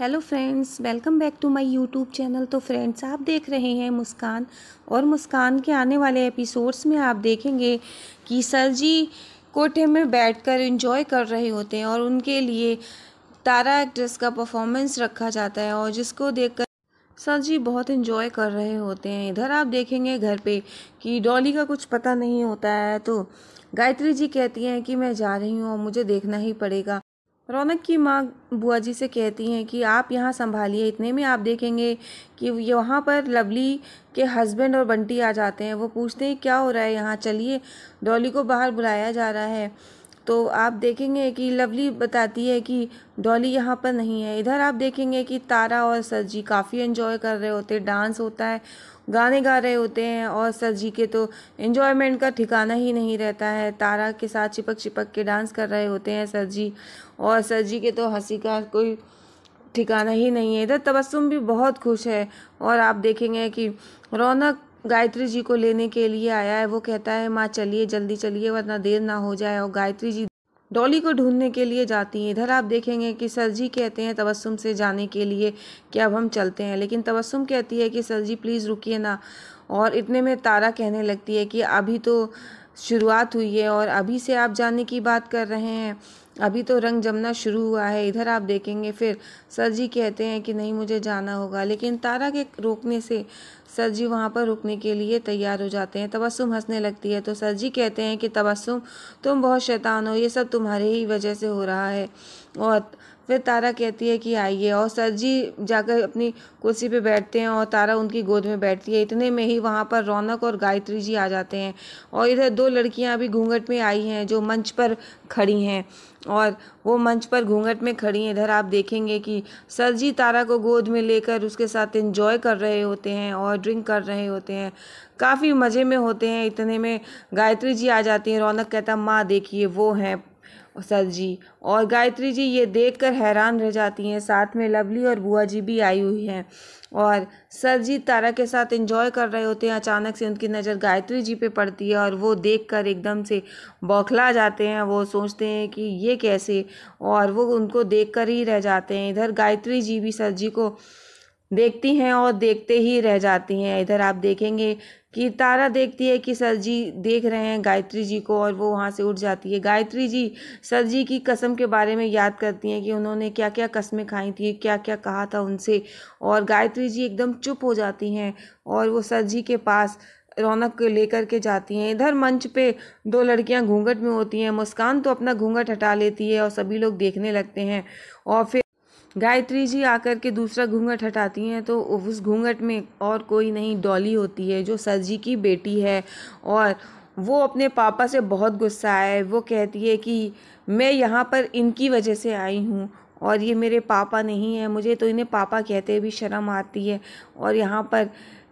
hello friends welcome back to my YouTube channel तो friends आप देख रहे हैं मुस्कान और मुस्कान के आने वाले एपिसोड्स में आप देखेंगे कि सर जी कोठे में बैठकर एंजॉय कर रहे होते हैं और उनके लिए तारा एक्ट्रेस का परफॉर्मेंस रखा जाता है और जिसको देखकर सर जी बहुत इन्जॉय कर रहे होते हैं इधर आप देखेंगे घर पे कि डॉली का कुछ पता नहीं होता है तो गायत्री जी कहती हैं कि मैं जा रही हूँ और मुझे देखना ही पड़ेगा रौनक की माँ बुआ जी से कहती हैं कि आप यहाँ संभालिए इतने में आप देखेंगे कि यहाँ पर लवली के हस्बैंड और बंटी आ जाते हैं वो पूछते हैं क्या हो रहा है यहाँ चलिए डॉली को बाहर बुलाया जा रहा है तो आप देखेंगे कि लवली बताती है कि डॉली यहाँ पर नहीं है इधर आप देखेंगे कि तारा और सर जी काफ़ी इन्जॉय कर रहे होते हैं डांस होता है गाने गा रहे होते हैं और सर जी के तो इन्जॉयमेंट का ठिकाना ही नहीं रहता है तारा के साथ चिपक चिपक के डांस कर रहे होते हैं सर जी और सर जी के तो हंसी का कोई ठिकाना ही नहीं है इधर तबस्सुम भी बहुत खुश है और आप देखेंगे कि रौनक गायत्री जी को लेने के लिए आया है वो कहता है माँ चलिए जल्दी चलिए वरना देर ना हो जाए और गायत्री जी डॉली को ढूंढने के लिए जाती हैं इधर आप देखेंगे कि सर जी कहते हैं तबस्सुम से जाने के लिए कि अब हम चलते हैं लेकिन तबस्सुम कहती है कि सर जी प्लीज़ रुकिए ना और इतने में तारा कहने लगती है कि अभी तो शुरुआत हुई है और अभी से आप जाने की बात कर रहे हैं अभी तो रंग जमना शुरू हुआ है इधर आप देखेंगे फिर सर जी कहते हैं कि नहीं मुझे जाना होगा लेकिन तारा के रोकने से सर जी वहाँ पर रुकने के लिए तैयार हो जाते हैं तबस्सुम हंसने लगती है तो सर जी कहते हैं कि तबस्सुम तुम बहुत शैतान हो ये सब तुम्हारे ही वजह से हो रहा है और फिर तारा कहती है कि आइए और सर जी जाकर अपनी कुर्सी पे बैठते हैं और तारा उनकी गोद में बैठती है इतने में ही वहाँ पर रौनक और गायत्री जी आ जाते हैं और इधर दो लड़कियाँ अभी घूंघट में आई हैं जो मंच पर खड़ी हैं और वो मंच पर घूंघट में खड़ी हैं इधर आप देखेंगे कि सर जी तारा को गोद में लेकर उसके साथ एंजॉय कर रहे होते हैं और ड्रिंक कर रहे होते हैं काफ़ी मज़े में होते हैं इतने में गायत्री जी आ जाती हैं रौनक कहता माँ देखिए वो हैं सर जी और गायत्री जी ये देखकर हैरान रह जाती हैं साथ में लवली और बुआ जी भी आई हुई हैं और सर जी तारा के साथ एंजॉय कर रहे होते हैं अचानक से उनकी नज़र गायत्री जी पे पड़ती है और वो देखकर एकदम से बौखला जाते हैं वो सोचते हैं कि ये कैसे और वो उनको देखकर ही रह जाते हैं इधर गायत्री जी भी सर जी को देखती हैं और देखते ही रह जाती हैं इधर आप देखेंगे कि तारा देखती है कि सर जी देख रहे हैं गायत्री जी को और वो वहाँ से उठ जाती है गायत्री जी सर जी की कसम के बारे में याद करती हैं कि उन्होंने क्या क्या कसमें खाई थी क्या क्या कहा था उनसे और गायत्री जी एकदम चुप हो जाती हैं और वो सर जी के पास रौनक लेकर के जाती हैं इधर मंच पे दो लड़कियां घूंघट में होती हैं मुस्कान तो अपना घूंघट हटा लेती है और सभी लोग देखने लगते हैं और फिर गायत्री जी आकर के दूसरा घूंघट हटाती हैं तो उस घूंघट में और कोई नहीं डॉली होती है जो सर जी की बेटी है और वो अपने पापा से बहुत गुस्सा है वो कहती है कि मैं यहाँ पर इनकी वजह से आई हूँ और ये मेरे पापा नहीं है मुझे तो इन्हें पापा कहते भी शर्म आती है और यहाँ पर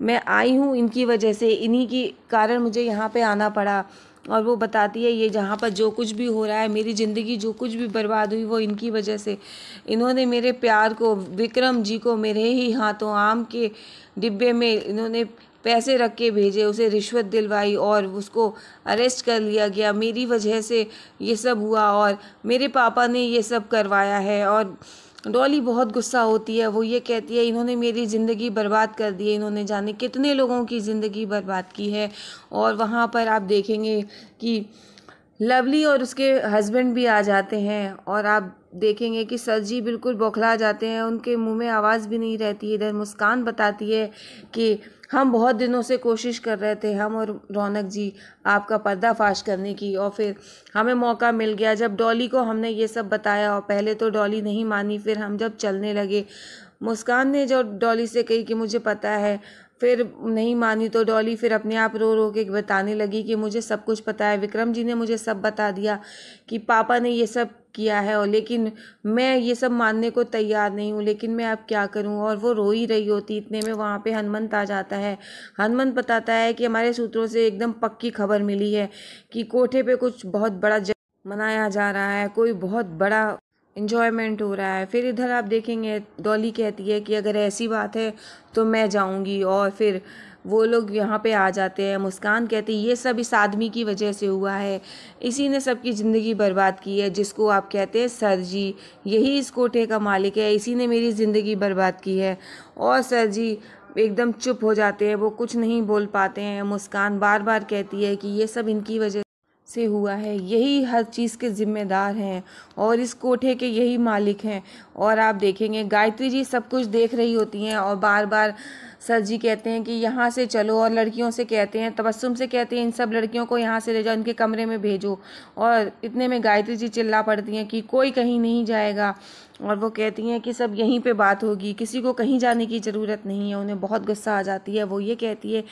मैं आई हूँ इनकी वजह से इन्हीं के कारण मुझे यहाँ पे आना पड़ा और वो बताती है ये जहाँ पर जो कुछ भी हो रहा है मेरी ज़िंदगी जो कुछ भी बर्बाद हुई वो इनकी वजह से इन्होंने मेरे प्यार को विक्रम जी को मेरे ही हाथों आम के डिब्बे में इन्होंने पैसे रख के भेजे उसे रिश्वत दिलवाई और उसको अरेस्ट कर लिया गया मेरी वजह से ये सब हुआ और मेरे पापा ने ये सब करवाया है और डॉली बहुत गुस्सा होती है वो ये कहती है इन्होंने मेरी ज़िंदगी बर्बाद कर दी है इन्होंने जाने कितने लोगों की ज़िंदगी बर्बाद की है और वहाँ पर आप देखेंगे कि लवली और उसके हस्बैंड भी आ जाते हैं और आप देखेंगे कि सर जी बिल्कुल बौखला जाते हैं उनके मुंह में आवाज़ भी नहीं रहती इधर मुस्कान बताती है कि हम बहुत दिनों से कोशिश कर रहे थे हम और रौनक जी आपका पर्दाफाश करने की और फिर हमें मौका मिल गया जब डॉली को हमने ये सब बताया और पहले तो डॉली नहीं मानी फिर हम जब चलने लगे मुस्कान ने जो डॉली से कही कि मुझे पता है फिर नहीं मानी तो डॉली फिर अपने आप रो रो के बताने लगी कि मुझे सब कुछ पता है विक्रम जी ने मुझे सब बता दिया कि पापा ने ये सब किया है और लेकिन मैं ये सब मानने को तैयार नहीं हूँ लेकिन मैं अब क्या करूँ और वो रो ही रही होती इतने में वहाँ पे हनुमंत आ जाता है हनुमंत बताता है कि हमारे सूत्रों से एकदम पक्की खबर मिली है कि कोठे पे कुछ बहुत बड़ा मनाया जा रहा है कोई बहुत बड़ा इन्जॉयमेंट हो रहा है फिर इधर आप देखेंगे डॉली कहती है कि अगर ऐसी बात है तो मैं जाऊंगी और फिर वो लोग यहाँ पे आ जाते हैं मुस्कान कहती है ये सब इस आदमी की वजह से हुआ है इसी ने सबकी ज़िंदगी बर्बाद की है जिसको आप कहते हैं सर जी यही इस कोठे का मालिक है इसी ने मेरी ज़िंदगी बर्बाद की है और सर जी एकदम चुप हो जाते हैं वो कुछ नहीं बोल पाते हैं मुस्कान बार बार कहती है कि ये सब इनकी वजह से हुआ है यही हर चीज़ के ज़िम्मेदार हैं और इस कोठे के यही मालिक हैं और आप देखेंगे गायत्री जी सब कुछ देख रही होती हैं और बार बार सर जी कहते हैं कि यहाँ से चलो और लड़कियों से कहते हैं तबस्सुम से कहते हैं इन सब लड़कियों को यहाँ से ले जाओ इनके कमरे में भेजो और इतने में गायत्री जी चिल्ला पड़ती हैं कि कोई कहीं नहीं जाएगा और वो कहती हैं कि सब यहीं पे बात होगी किसी को कहीं जाने की ज़रूरत नहीं है उन्हें बहुत गुस्सा आ जाती है वो ये कहती है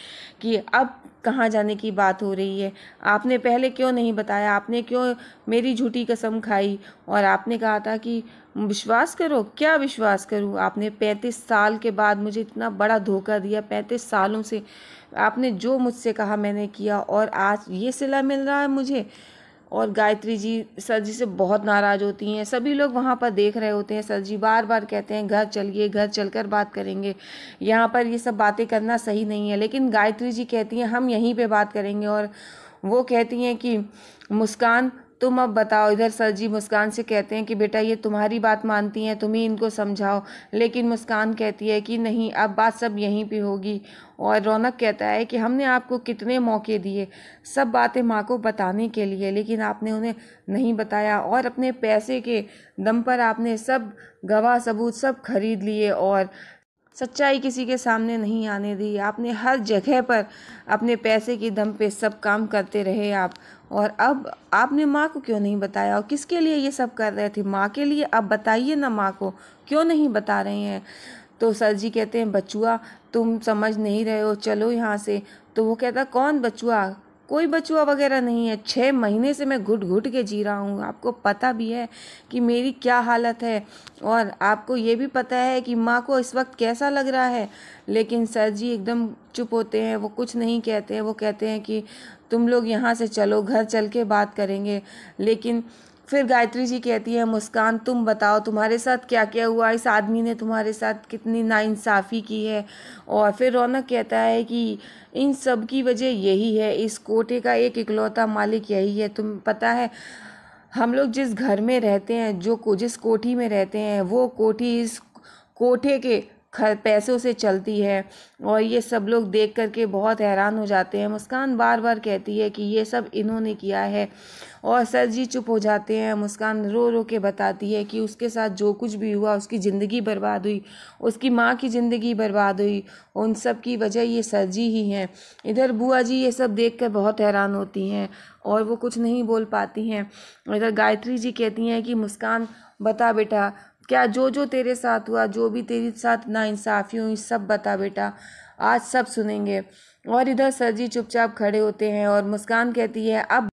कि अब कहाँ जाने की बात हो रही है आपने पहले क्यों नहीं बताया आपने क्यों मेरी झूठी कसम खाई और आपने कहा था कि विश्वास करो क्या विश्वास करूँ आपने पैंतीस साल के बाद मुझे इतना बड़ा धोखा दिया पैंतीस सालों से आपने जो मुझसे कहा मैंने किया और आज ये सिला मिल रहा है मुझे और गायत्री जी सर जी से बहुत नाराज़ होती हैं सभी लोग वहाँ पर देख रहे होते हैं सर जी बार बार कहते हैं घर चलिए घर चलकर बात करेंगे यहाँ पर ये सब बातें करना सही नहीं है लेकिन गायत्री जी कहती हैं हम यहीं पर बात करेंगे और वो कहती हैं कि मुस्कान तुम अब बताओ इधर सर जी मुस्कान से कहते हैं कि बेटा ये तुम्हारी बात मानती हैं तुम ही इनको समझाओ लेकिन मुस्कान कहती है कि नहीं अब बात सब यहीं पे होगी और रौनक कहता है कि हमने आपको कितने मौके दिए सब बातें माँ को बताने के लिए लेकिन आपने उन्हें नहीं बताया और अपने पैसे के दम पर आपने सब गवाह सबूत सब खरीद लिए और सच्चाई किसी के सामने नहीं आने दी आपने हर जगह पर अपने पैसे के दम पे सब काम करते रहे आप और अब आपने माँ को क्यों नहीं बताया और किसके लिए ये सब कर रहे थे माँ के लिए अब बताइए ना माँ को क्यों नहीं बता रहे हैं तो सर जी कहते हैं बचुआ तुम समझ नहीं रहे हो चलो यहाँ से तो वो कहता कौन बचुआ कोई बचुआ वगैरह नहीं है छः महीने से मैं घुट घुट के जी रहा हूँ आपको पता भी है कि मेरी क्या हालत है और आपको ये भी पता है कि माँ को इस वक्त कैसा लग रहा है लेकिन सर जी एकदम चुप होते हैं वो कुछ नहीं कहते हैं वो कहते हैं कि तुम लोग यहाँ से चलो घर चल के बात करेंगे लेकिन फिर गायत्री जी कहती है मुस्कान तुम बताओ तुम्हारे साथ क्या क्या हुआ इस आदमी ने तुम्हारे साथ कितनी नाइंसाफ़ी की है और फिर रौनक कहता है कि इन सब की वजह यही है इस कोठे का एक इकलौता मालिक यही है तुम पता है हम लोग जिस घर में रहते हैं जो को जिस कोठी में रहते हैं वो कोठी इस कोठे के पैसों से चलती है और ये सब लोग देख कर के बहुत हैरान हो जाते हैं मुस्कान बार बार कहती है कि ये सब इन्होंने किया है और सर जी चुप हो जाते हैं मुस्कान रो रो के बताती है कि उसके साथ जो कुछ भी हुआ उसकी ज़िंदगी बर्बाद हुई उसकी माँ की ज़िंदगी बर्बाद हुई उन सब की वजह ये सर जी ही हैं इधर बुआ जी ये सब देख कर बहुत हैरान होती हैं और वो कुछ नहीं बोल पाती हैं इधर गायत्री जी कहती हैं कि मुस्कान बता बेटा क्या जो जो तेरे साथ हुआ जो भी तेरे साथ नाइंसाफ़ी हुई सब बता बेटा आज सब सुनेंगे और इधर सर जी चुपचाप खड़े होते हैं और मुस्कान कहती है अब